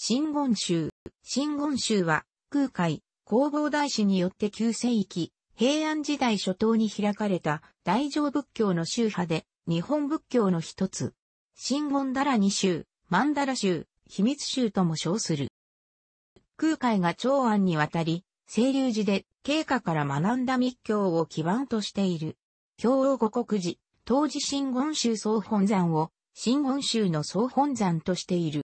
真言宗。真言宗は、空海、弘法大師によって旧世紀、平安時代初頭に開かれた大乗仏教の宗派で、日本仏教の一つ。真言だら二宗、曼だ羅宗、秘密宗とも称する。空海が長安にわたり、清流寺で経過から学んだ密教を基盤としている。京王五国寺、当時真言宗総本山を、真言宗の総本山としている。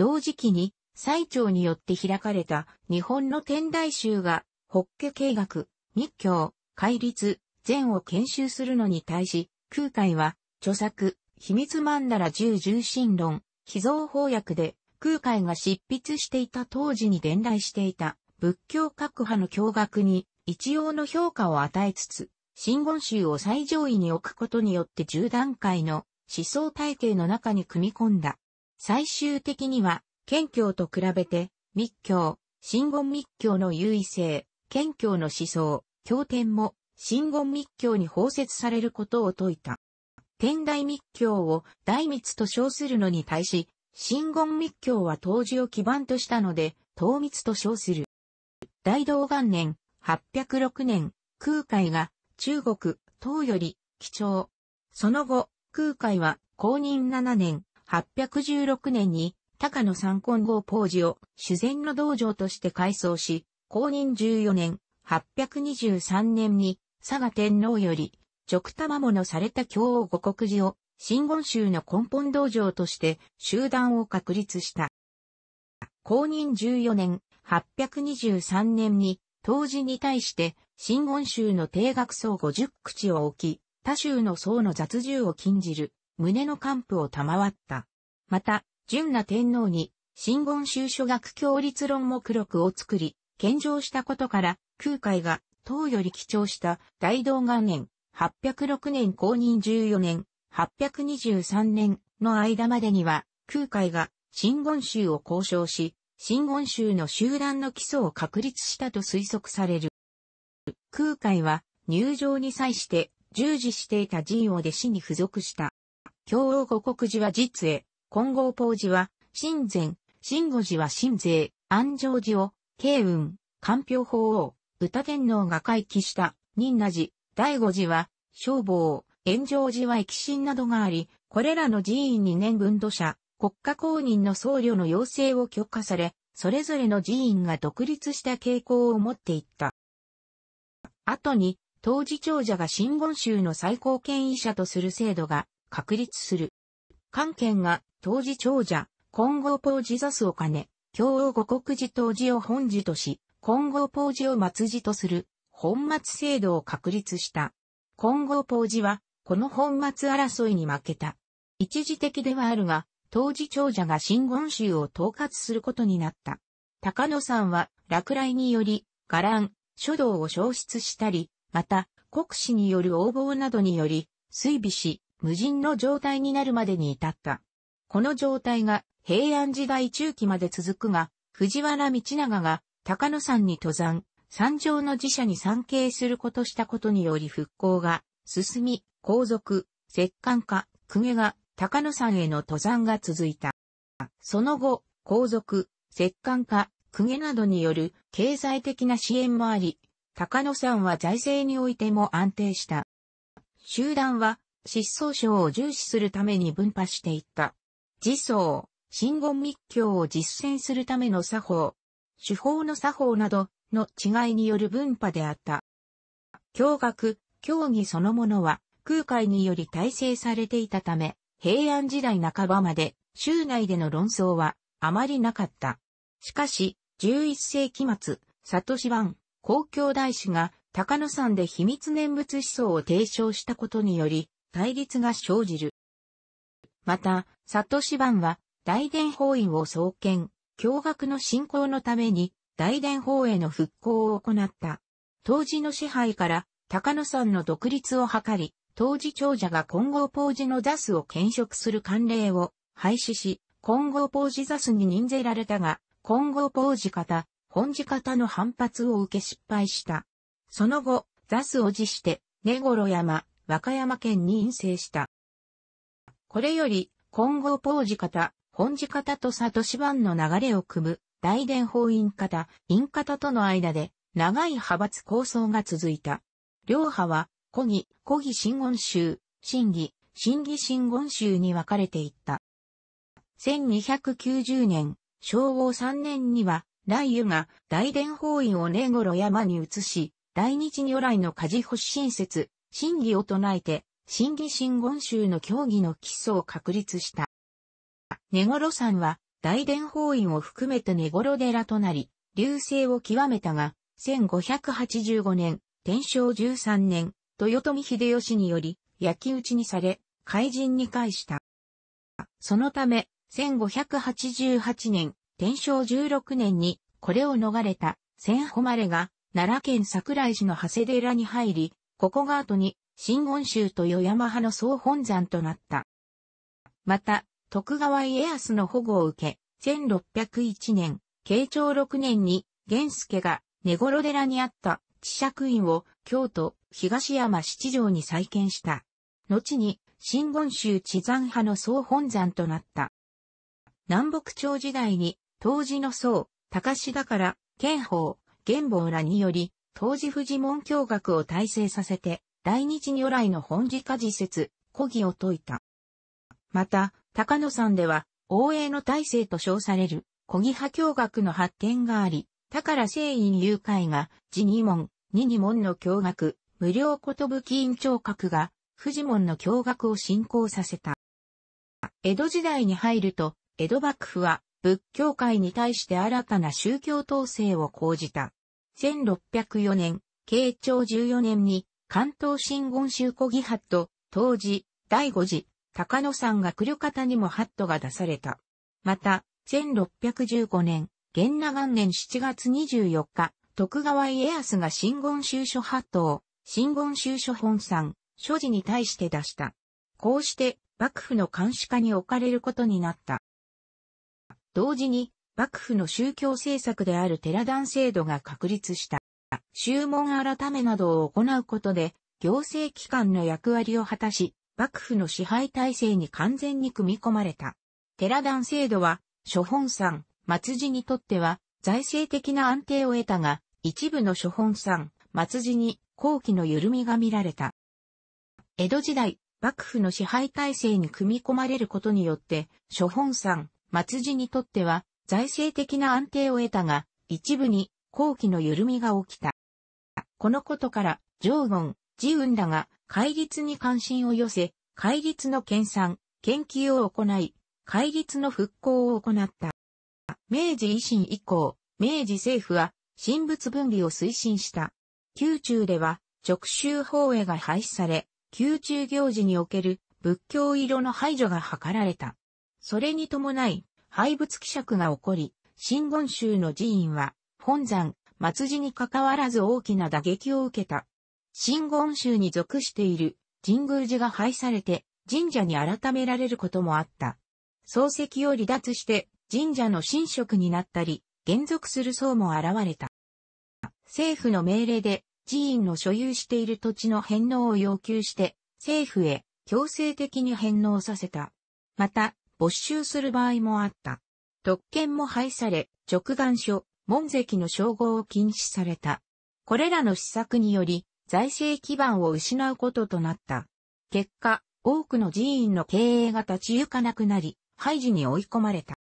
同時期に、最長によって開かれた日本の天台宗が、法華経学、密教、戒律、禅を研修するのに対し、空海は、著作、秘密曼荼羅十重心論、秘蔵法訳で、空海が執筆していた当時に伝来していた仏教各派の教学に一様の評価を与えつつ、真言宗を最上位に置くことによって10段階の思想体系の中に組み込んだ最終的には、謙教と比べて、密教、真言密教の優位性、謙教の思想、経典も、真言密教に包摂されることを説いた。天台密教を大密と称するのに対し、真言密教は当時を基盤としたので、東密と称する。大道元年、806年、空海が中国、唐より、貴重。その後、空海は公認7年、816年に高野三根剛法寺を修善の道場として改装し、公認14年、823年に佐賀天皇より、直玉物された京王五国寺を、新言宗の根本道場として集団を確立した。公認14年、823年に、当時に対して、新言宗の定額層50口を置き、他宗の層の雑獣を禁じる。胸の還布を賜った。また、純な天皇に、新言宗書学教律論目録を作り、献上したことから、空海が、唐より貴重した大道元年、806年公認14年、823年の間までには、空海が新言宗を交渉し、新言宗の集団の基礎を確立したと推測される。空海は入場に際して従事していた陣を弟子に付属した。京王五国寺は実へ、金剛法寺は、神前、神五寺は神税、安城寺を、慶雲、官票法王、歌天皇が回帰した、仁和寺、第五寺は、消防、炎上寺は疫神などがあり、これらの寺院に年分土者、国家公認の僧侶の要請を許可され、それぞれの寺院が独立した傾向を持っていった。後に、当時長者が真言宗の最高権威者とする制度が確立する。関県が当時長者、今後ポージザスを兼ね、日五国寺当時を本寺とし、今後ポージを末寺とする、本末制度を確立した。今後ポージは、この本末争いに負けた。一時的ではあるが、当時長者が新言宗を統括することになった。高野さんは落雷により、伽藍、書道を消失したり、また、国史による横暴などにより、水尾し、無人の状態になるまでに至った。この状態が平安時代中期まで続くが、藤原道長が高野山に登山、山上の寺社に参詣することしたことにより復興が進み、皇族、摂関家、公家が高野山への登山が続いた。その後、皇族、摂関家、公家などによる経済的な支援もあり、高野山は財政においても安定した。集団は失踪症を重視するために分派していった。自相、真言密教を実践するための作法、手法の作法などの違いによる分派であった。教学、教義そのものは空海により体制されていたため、平安時代半ばまで州内での論争はあまりなかった。しかし、11世紀末、里志湾、公共大使が高野山で秘密念仏思想を提唱したことにより、対立が生じる。また、サトシ版は、大伝法院を創建、驚愕の信仰のために、大伝法への復興を行った。当時の支配から、高野山の独立を図り、当時長者が金剛ポージの座スを兼職する慣例を廃止し、金剛ポージ座スに任ぜられたが、金剛ポージ方、本地方の反発を受け失敗した。その後、座スを辞して、根頃山、和歌山県に院性した。これより、今後ポージ方、本寺方と里志番の流れを組む、大伝法院方、院方との間で、長い派閥構想が続いた。両派は、古儀、古儀新言宗、新儀、新儀新言宗に分かれていった。1290年、昭和3年には、雷雨が大伝法院を根頃山に移し、大日如来の家事保新説、真偽を唱えて、真偽真言宗の教義の基礎を確立した。根頃山は、大伝法院を含めて根頃寺となり、流星を極めたが、1585年、天正13年、豊臣秀吉により、焼き討ちにされ、怪人に返した。そのため、1588年、天正16年に、これを逃れた、千誉が、奈良県桜井市の長谷寺に入り、ここが後に、新温州と与山派の総本山となった。また、徳川家康の保護を受け、1601年、慶長6年に、玄助が根頃寺にあった地釈院を京都東山七条に再建した。後に、新言宗地山派の総本山となった。南北朝時代に、当時の僧、高志だから、剣法、玄坊らにより、当時富士門教学を体制させて、大日如来の本字家自説、古儀を説いた。また、高野山では、応援の体制と称される、古儀派教学の発展があり、宝聖院誘拐が、自二門、二二門の教学、無料寿院長閣が、富士門の教学を進行させた。江戸時代に入ると、江戸幕府は、仏教界に対して新たな宗教統制を講じた。1604年、慶長14年に関東新言集古義ハット、当時、第五次、高野山来る方にもハットが出された。また、1615年、元那元年7月24日、徳川家康が新言集書ハットを、新言集書本山、所持に対して出した。こうして、幕府の監視下に置かれることになった。同時に、幕府の宗教政策である寺団制度が確立した。宗門改めなどを行うことで、行政機関の役割を果たし、幕府の支配体制に完全に組み込まれた。寺団制度は、諸本山、末寺にとっては、財政的な安定を得たが、一部の諸本山、末寺に、後期の緩みが見られた。江戸時代、幕府の支配体制に組み込まれることによって、諸本山、末寺にとっては、財政的な安定を得たが、一部に後期の緩みが起きた。このことから、常言、自運らが、戒律に関心を寄せ、戒律の研鑽、研究を行い、戒律の復興を行った。明治維新以降、明治政府は、神仏分離を推進した。宮中では、直州法営が廃止され、宮中行事における仏教色の排除が図られた。それに伴い、廃仏希釈が起こり、真言宗の寺院は、本山、末寺に関わらず大きな打撃を受けた。真言宗に属している神宮寺が廃されて、神社に改められることもあった。漱石を離脱して神社の神職になったり、減属する層も現れた。政府の命令で寺院の所有している土地の返納を要求して、政府へ強制的に返納させた。また、没収する場合もあった。特権も廃され、直眼書、門跡の称号を禁止された。これらの施策により、財政基盤を失うこととなった。結果、多くの寺院の経営が立ち行かなくなり、廃寺に追い込まれた。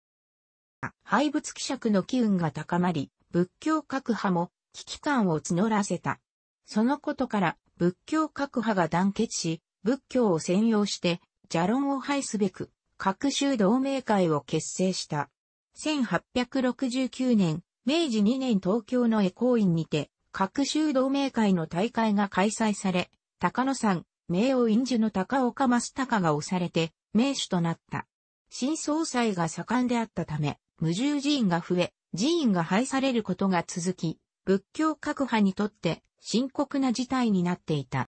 廃仏希釈の機運が高まり、仏教各派も危機感を募らせた。そのことから仏教各派が団結し、仏教を専用して、邪論を廃すべく、各州同盟会を結成した。1869年、明治2年東京の江公院にて、各州同盟会の大会が開催され、高野山、名誉院主の高岡増隆が押されて、名手となった。新総裁が盛んであったため、無従寺院が増え、寺院が廃されることが続き、仏教各派にとって深刻な事態になっていた。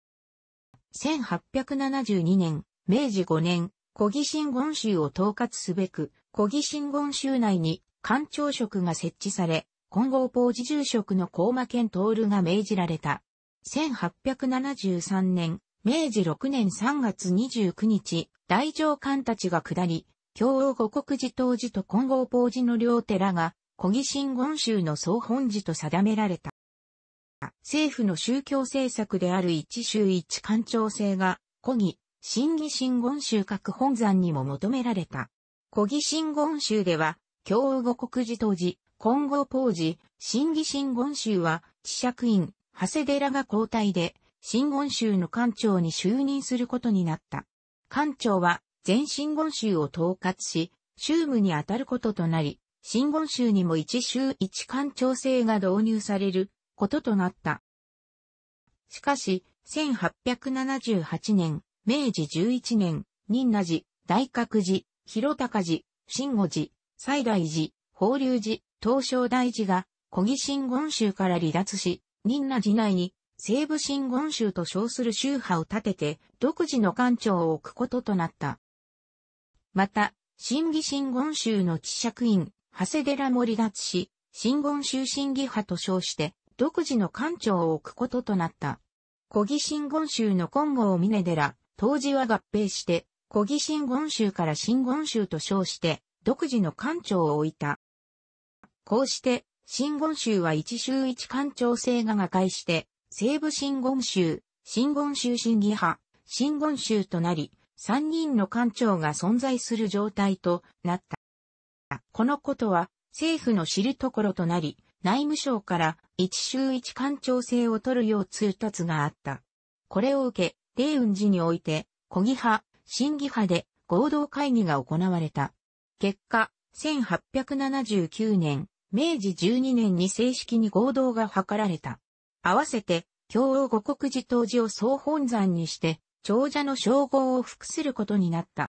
1872年、明治5年、小木新言州を統括すべく、小木新言州内に官庁職が設置され、金剛法寺住職の高馬健徹が命じられた。1873年、明治6年3月29日、大乗官たちが下り、京王五国寺当寺と金剛法寺の両寺が、小木新言宗の総本寺と定められた。政府の宗教政策である一州一官庁制が、小木、新義新言宗各本山にも求められた。古義新言宗では、京語国寺当時、今後当時、新義新言宗は、知釈院、長谷寺が交代で、新言宗の官庁に就任することになった。官庁は、全新言宗を統括し、宗務に当たることとなり、新言宗にも一宗一官庁制が導入されることとなった。しかし、1878年、明治11年、仁和寺、大覚寺、広高寺、新御寺、西大寺、法隆寺、東照大寺が、小木新言宗から離脱し、仁和寺内に、西武新言宗と称する宗派を立てて、独自の官庁を置くこととなった。また、新義新言宗の知釈院、長谷寺も離脱し、新言宗新義派と称して、独自の官庁を置くこととなった。小木新言宗の金剛峰寺、当時は合併して、小木新言州から新言州と称して、独自の官庁を置いた。こうして、新言州は一州一官庁制が瓦解して、西部新言州、新言州審議派、新言州となり、三人の官庁が存在する状態となった。このことは政府の知るところとなり、内務省から一州一官庁制を取るよう通達があった。これを受け、霊雲寺において、古儀派、新儀派で合同会議が行われた。結果、1879年、明治12年に正式に合同が図られた。合わせて、京王五国寺当時を総本山にして、長者の称号を服することになった。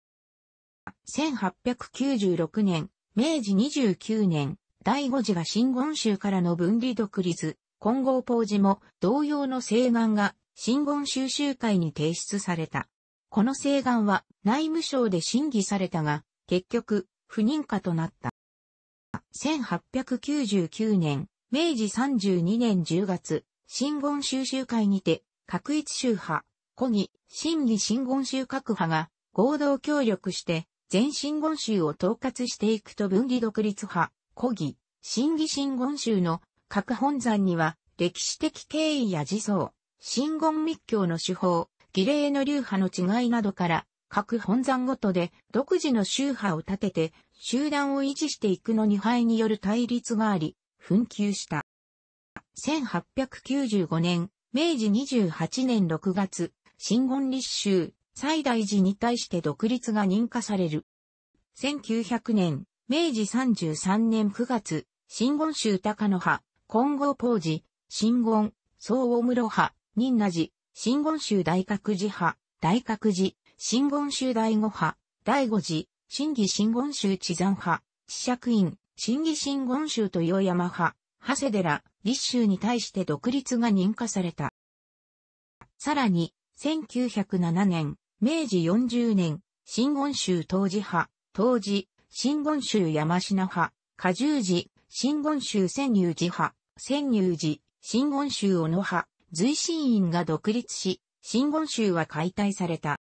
1896年、明治29年、第五寺が新言宗からの分離独立、金剛法寺も同様の請願が新言収集会に提出された。この請願は内務省で審議されたが、結局、不認可となった。1899年、明治32年10月、新言収集会にて、各一宗派、古儀、新義新言宗各派が合同協力して、全新言宗を統括していくと分離独立派、古義、新義新言宗の各本山には、歴史的経緯や自走、真言密教の手法、儀礼の流派の違いなどから、各本山ごとで独自の宗派を立てて、集団を維持していくのに敗による対立があり、紛糾した。1895年、明治28年6月、新言立宗、西大寺に対して独立が認可される。1900年、明治33年9月、新言宗高野派、金剛法寺、新言、総大室派、仁那寺、新言宗大覚寺派、大覚寺、新言宗第五派、第五寺、新義新言宗地山派、知釈院、新義新言宗豊山派、長谷寺、立宗に対して独立が認可された。さらに、1907年、明治40年、新言宗当寺派、当寺、新言宗山科派、下重寺、新言宗千入寺派、千入寺、新言宗小野派、随神院が独立し、真言宗は解体された。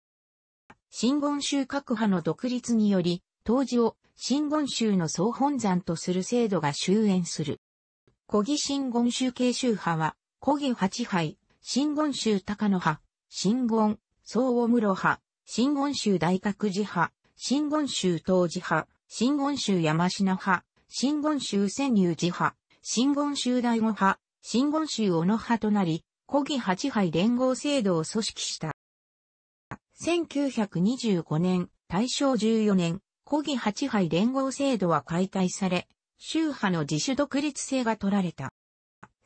真言宗各派の独立により、当時を真言宗の総本山とする制度が終焉する。古義真言宗系宗派は、古義八杯、真言宗高野派、真言、総大室派、真言宗大覚寺派、真言宗東寺派、真言宗山科派、真言宗千入寺派、真言宗大悟派、真言宗小野派となり、古義八杯連合制度を組織した。1925年、大正14年、古義八杯連合制度は解体され、宗派の自主独立性が取られた。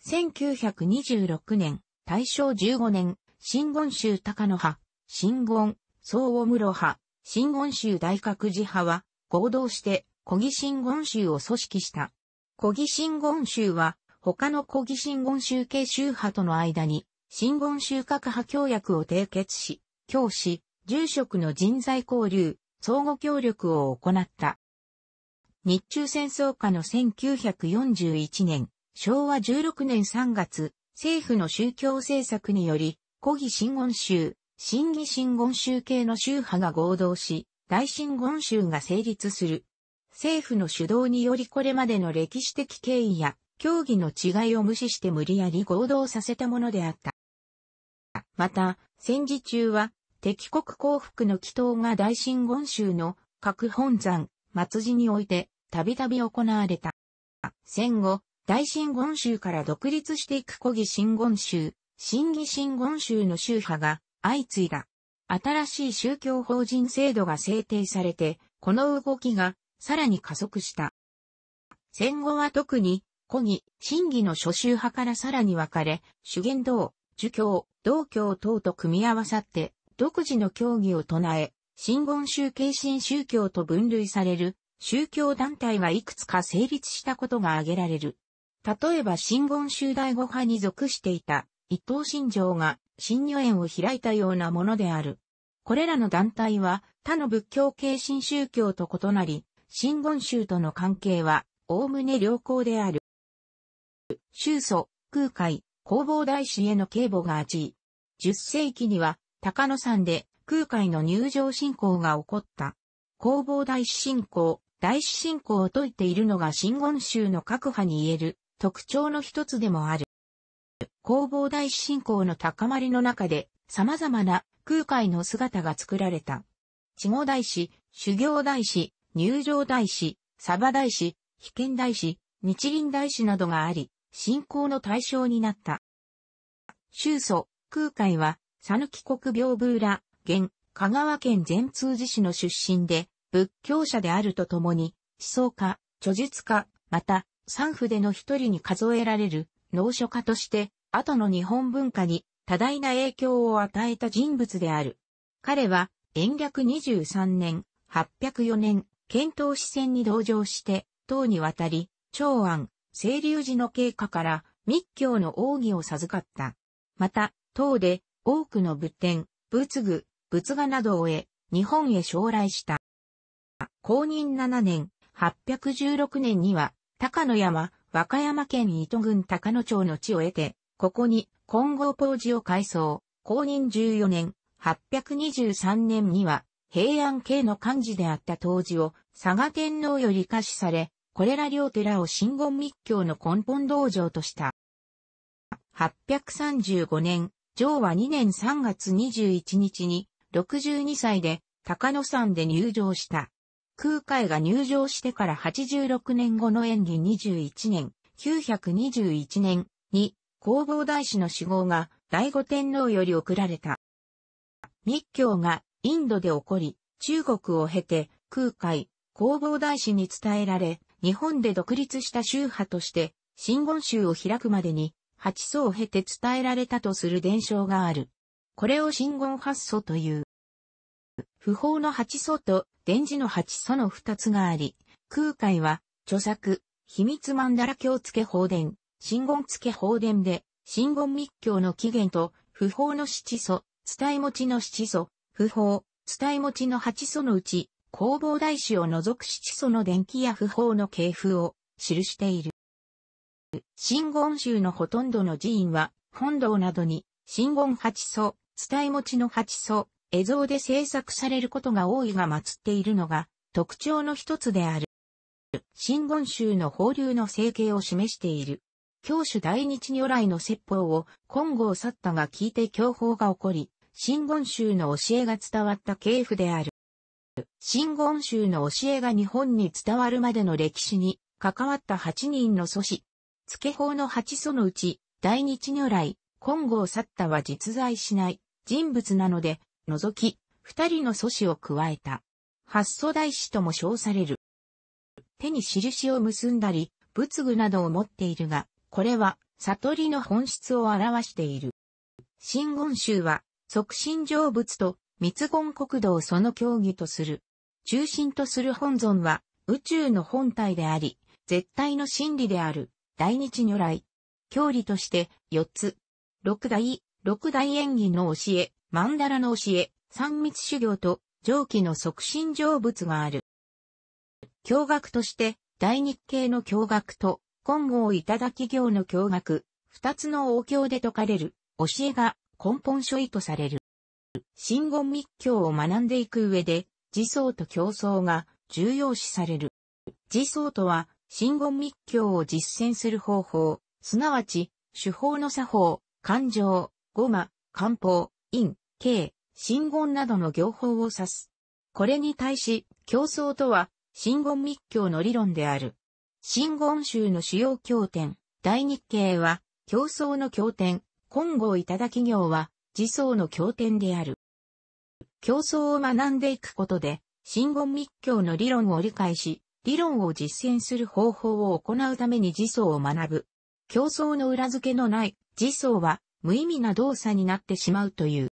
1926年、大正15年、新言宗高野派、新言、総大室派、新言宗大覚寺派は、合同して、古義新言宗を組織した。小木新言宗は、他の古義新言宗系宗派との間に、新言宗各派協約を締結し、教師、住職の人材交流、相互協力を行った。日中戦争下の1941年、昭和16年3月、政府の宗教政策により、古義新言宗、新義新言宗系の宗派が合同し、大新言宗が成立する。政府の主導によりこれまでの歴史的経緯や競技の違いを無視して無理やり合同させたものであった。また、戦時中は、敵国降伏の祈祷が大神言宗の各本山、末寺において、たびたび行われた。戦後、大神言宗から独立していく古義神言宗、新義神言宗の宗派が相次いだ。新しい宗教法人制度が制定されて、この動きがさらに加速した。戦後は特に古に、真偽の諸宗派からさらに分かれ、主言道、儒教、道教等と組み合わさって、独自の教義を唱え、新言宗系新宗教と分類される、宗教団体がいくつか成立したことが挙げられる。例えば新言宗第五派に属していた、伊藤新城が、新女園を開いたようなものである。これらの団体は、他の仏教系新宗教と異なり、新言宗との関係は、おおむね良好である。周祖、空海、弘法大師への警護が厚い。10世紀には、高野山で空海の入場信仰が起こった。弘法大師信仰、大師信仰を説いているのが真言宗の各派に言える特徴の一つでもある。弘法大師信仰の高まりの中で様々な空海の姿が作られた。稚語大師、修行大師、入場大師、サバ大師、被剣大師、日輪大師などがあり、信仰の対象になった。宗祖、空海は、佐抜国病風浦、現、香川県善通寺市の出身で、仏教者であるとともに、思想家、著述家、また、三筆での一人に数えられる、農書家として、後の日本文化に多大な影響を与えた人物である。彼は、延暦23年、804年、遣唐使船に同乗して、唐に渡り、長安、清流寺の経過から密教の奥義を授かった。また、唐で多くの仏典、仏具、仏画などを得、日本へ将来した。公認7年、816年には、高野山、和歌山県糸郡高野町の地を得て、ここに金剛法寺を改装。公認14年、823年には、平安系の漢字であった当時を、佐賀天皇より可視され、これら両寺を新言密教の根本道場とした。835年、上和2年3月21日に、62歳で高野山で入場した。空海が入場してから86年後の演技21年、921年に、弘法大師の死号が第五天皇より送られた。密教がインドで起こり、中国を経て空海、弘法大師に伝えられ、日本で独立した宗派として、真言宗を開くまでに、八祖を経て伝えられたとする伝承がある。これを真言八祖という。不法の八祖と、伝授の八祖の二つがあり、空海は、著作、秘密曼荼羅経付法伝、真言付法伝で、真言密教の起源と、不法の七祖、伝え持ちの七祖、不法、伝え持ちの八祖のうち、工房大師を除く七祖の伝記や不法の系譜を記している。真言宗のほとんどの寺院は、本堂などに、真言八祖、伝え持ちの八祖、絵像で制作されることが多いが祀っているのが、特徴の一つである。真言宗の法流の成形を示している。教主大日如来の説法を金剛去ったが聞いて教法が起こり、真言宗の教えが伝わった系譜である。真言宗の教えが日本に伝わるまでの歴史に関わった八人の祖師。付け法の八祖のうち、大日如来、金剛去っは実在しない人物なので、除き、二人の祖師を加えた。八祖大師とも称される。手に印を結んだり、仏具などを持っているが、これは悟りの本質を表している。真言宗は、即身成仏と密言国土をその協議とする。中心とする本尊は、宇宙の本体であり、絶対の真理である、大日如来。教理として、四つ。六大、六大演技の教え、曼荼羅の教え、三密修行と、上記の促進成仏がある。教学として、大日系の教学と、金剛いただき行の教学、二つの王教で説かれる、教えが根本書意とされる。真言密教を学んでいく上で、自相と競争が重要視される。自相とは、真言密教を実践する方法、すなわち、手法の作法、感情、語魔、漢方、陰、経、真言などの行法を指す。これに対し、競争とは、真言密教の理論である。真言宗の主要経典、大日経は、競争の経典、金剛いただき行は、自相の経典である。競争を学んでいくことで、真言密教の理論を理解し、理論を実践する方法を行うために自走を学ぶ。競争の裏付けのない自走は無意味な動作になってしまうという。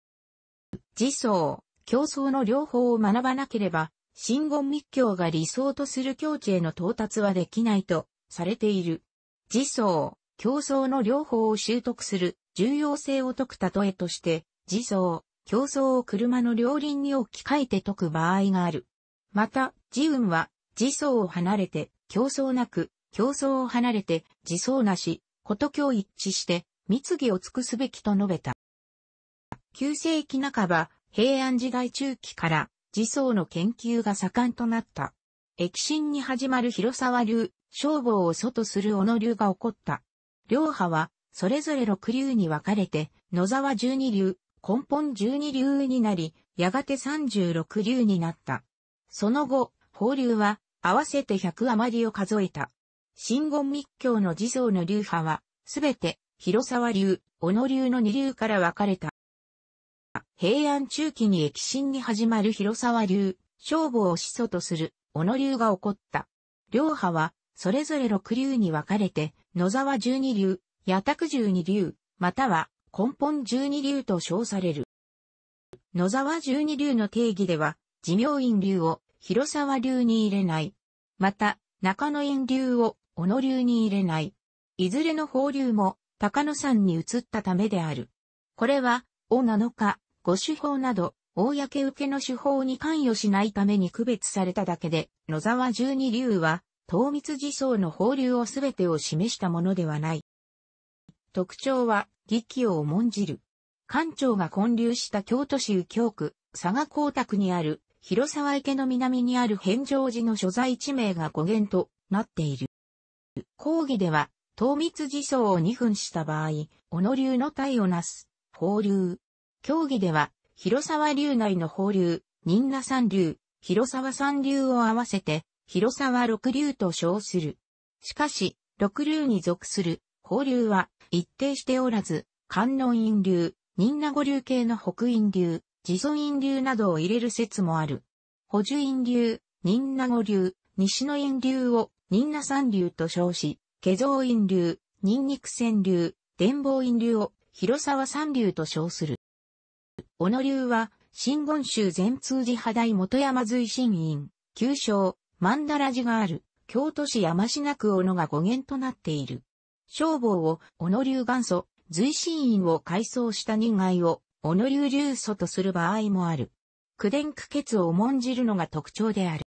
自走、競争の両方を学ばなければ、真言密教が理想とする境地への到達はできないとされている。自走、競争の両方を習得する重要性を説く例えとして、自走、競争を車の両輪に置き換えて解く場合がある。また、自運は、自走を離れて、競争なく、競争を離れて、自走なし、こと今日一致して、密議を尽くすべきと述べた。9世紀半ば、平安時代中期から、自走の研究が盛んとなった。液心に始まる広沢流、消防を外する小野流が起こった。両派は、それぞれ六流に分かれて、野沢十二流、根本十二流になり、やがて三十六流になった。その後、法流は合わせて百余りを数えた。新言密教の地蔵の流派は、すべて広沢流、小野流の二流から分かれた。平安中期に疫神に始まる広沢流、勝負を始祖とする小野流が起こった。両派は、それぞれ六流に分かれて、野沢十二流、八卓十二流、または根本十二流と称される。野沢十二流の定義では、寿明院流を広沢流に入れない。また、中野院流を小野流に入れない。いずれの法流も高野山に移ったためである。これは、お七日、五手法など、公受けの手法に関与しないために区別されただけで、野沢十二流は、東密寺層の法流をすべてを示したものではない。特徴は、義気を重んじる。官庁が建立した京都市右京区、佐賀光沢にある、広沢池の南にある返上寺の所在地名が語源となっている。講義では、東密寺層を2分した場合、小野流の体をなす、法流。競技では、広沢流内の法流、仁那三流、広沢三流を合わせて、広沢六流と称する。しかし、六流に属する、法流は、一定しておらず、観音陰流、仁和五流系の北陰流、自尊陰流などを入れる説もある。補充陰流、仁和五流、西の陰流を仁和三流と称し、下造陰流、仁肉川流、伝法陰流を広沢三流と称する。小野流は、新言宗全通寺派大元山随神院、旧称、曼荼羅寺がある、京都市山品区小野が語源となっている。消防を小野流元祖、随神院を改装した人外を小野流流祖とする場合もある。苦伝苦血を重んじるのが特徴である。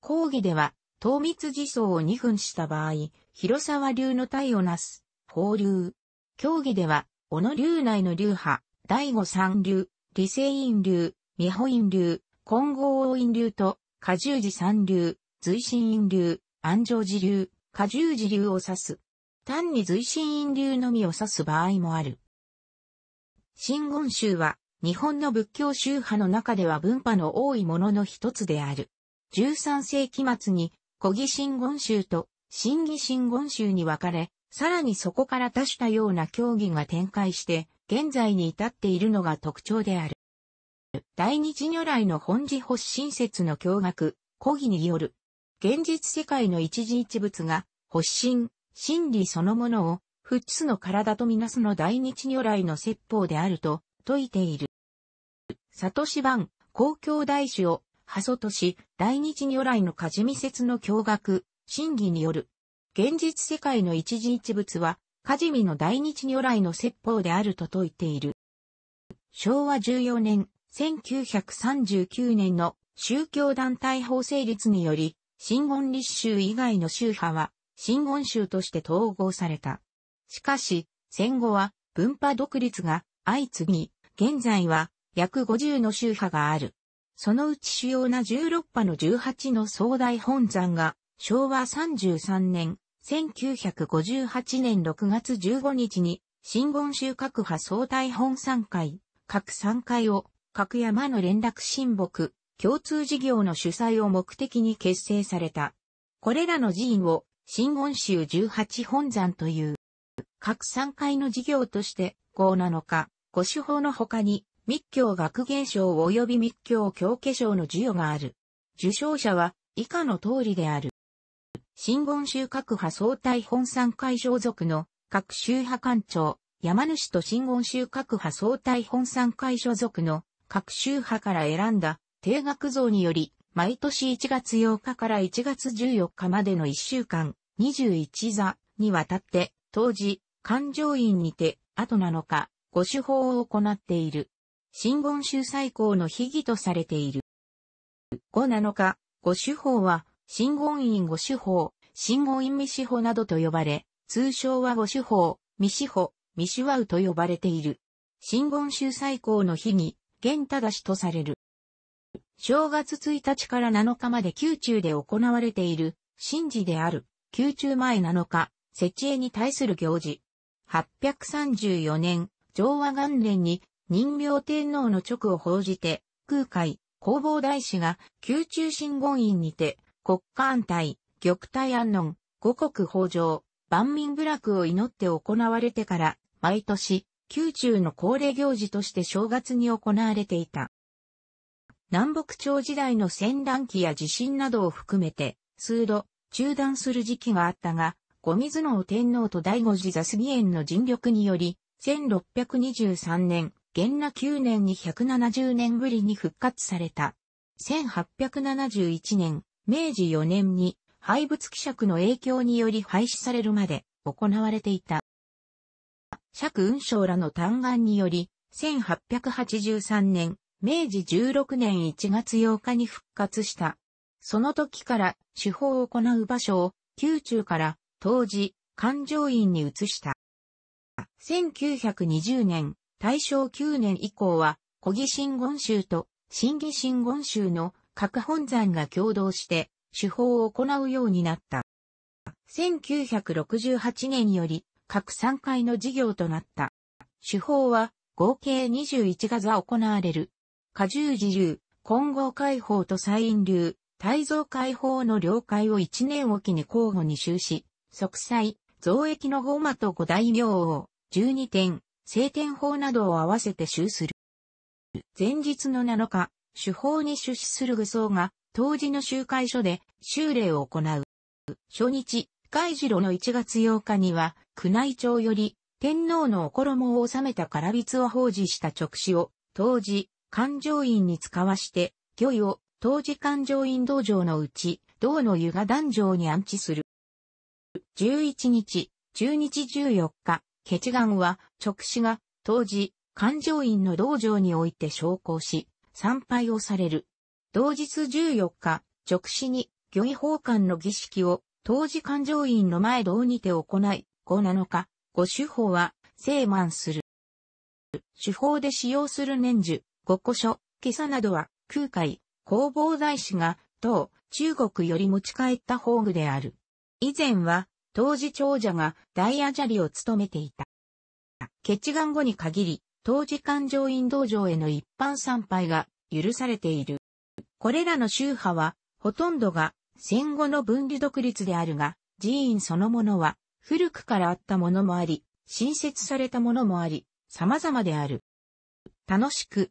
講義では、糖密自走を2分した場合、広沢流の体をなす、法流。競技では、小野流内の流派、第五三流、理性院流、美保院流、混合王院流と、下十字三流、随心院流、安城寺流、下十字流を指す。単に随心因流のみを指す場合もある。真言宗は、日本の仏教宗派の中では文化の多いものの一つである。13世紀末に、古義真言宗と真義真言宗に分かれ、さらにそこから多種多様な教義が展開して、現在に至っているのが特徴である。大日如来の本寺発信説の教学、古義による、現実世界の一時一物が、発信、真理そのものを、仏の体とみなすの大日如来の説法であると、説いている。里ト版、公共大師を、破祖とし、大日如来のカジミ説の驚愕、真偽による。現実世界の一時一物は、カジミの大日如来の説法であると説いている。昭和14年、1939年の宗教団体法成立により、新言立宗以外の宗派は、新温州として統合された。しかし、戦後は文化独立が相次ぎ、現在は約50の宗派がある。そのうち主要な16派の18の総大本山が昭和33年、1958年6月15日に新言宗各派総大本山会、各山会を各山の連絡親睦、共通事業の主催を目的に結成された。これらの寺院を新温州十八本山という、各三階の事業として、うなのか、五手法の他に、密教学現象及び密教教化賞の授与がある。受賞者は、以下の通りである。新言宗各派総体本山会所属の各宗派官庁、山主と新言宗各派総体本山会所属の各宗派から選んだ定額像により毎年1月8日から1月14日までの1週間、21座にわたって、当時、環状院にて、あと7日、ご手法を行っている。新言宗最高の秘儀とされている。5 7日、ご手法は、新言院ご手法、新言院未司法などと呼ばれ、通称はご手法、未司法、未手話うと呼ばれている。新言宗最高の秘儀、玄忠しとされる。正月1日から7日まで宮中で行われている、神事である、宮中前7日、設営に対する行事。834年、上和元年に、人形天皇の直を報じて、空海、弘法大師が、宮中神言院にて、国家安泰、玉体安穏、五国豊穣、万民部落を祈って行われてから、毎年、宮中の恒例行事として正月に行われていた。南北朝時代の戦乱期や地震などを含めて、数度、中断する時期があったが、後水野天皇と第五次座杉園の尽力により、1623年、元那9年に170年ぶりに復活された。1871年、明治4年に廃仏希釈の影響により廃止されるまで行われていた。釈雲章らの嘆願により、1883年、明治16年1月8日に復活した。その時から手法を行う場所を宮中から当時環状院に移した。1920年、大正9年以降は、小木新言宗と新義新言宗の各本山が共同して手法を行うようになった。1968年より各3回の事業となった。手法は合計21画座行われる。下重自由、混合解放と再院流、大蔵解放の了解を一年おきに交互に修し、即歳、増益の五馬と五大名王、十二点、聖天法などを合わせて修する。前日の7日、手法に出資する愚僧が、当時の集会所で修礼を行う。初日、海次郎の1月8日には、宮内庁より、天皇のお衣を収めた唐筆を奉仕した直使を、当時、勘定院に使わして、御意を当時勘定院道場のうち、道の湯が壇上に安置する。11日、10日14日、決願は、直視が、当時、勘定院の道場において昇降し、参拝をされる。同日14日、直視に、御意奉還の儀式を、当時勘定院の前道にて行い、5七日、御主法は、正満する。手法で使用する年樹、五古書、今朝などは、空海、弘法大師が、当、中国より持ち帰った宝具である。以前は、当時長者が大アジャリを務めていた。決願後に限り、当時環状院道場への一般参拝が許されている。これらの宗派は、ほとんどが戦後の分離独立であるが、寺院そのものは古くからあったものもあり、新設されたものもあり、様々である。楽しく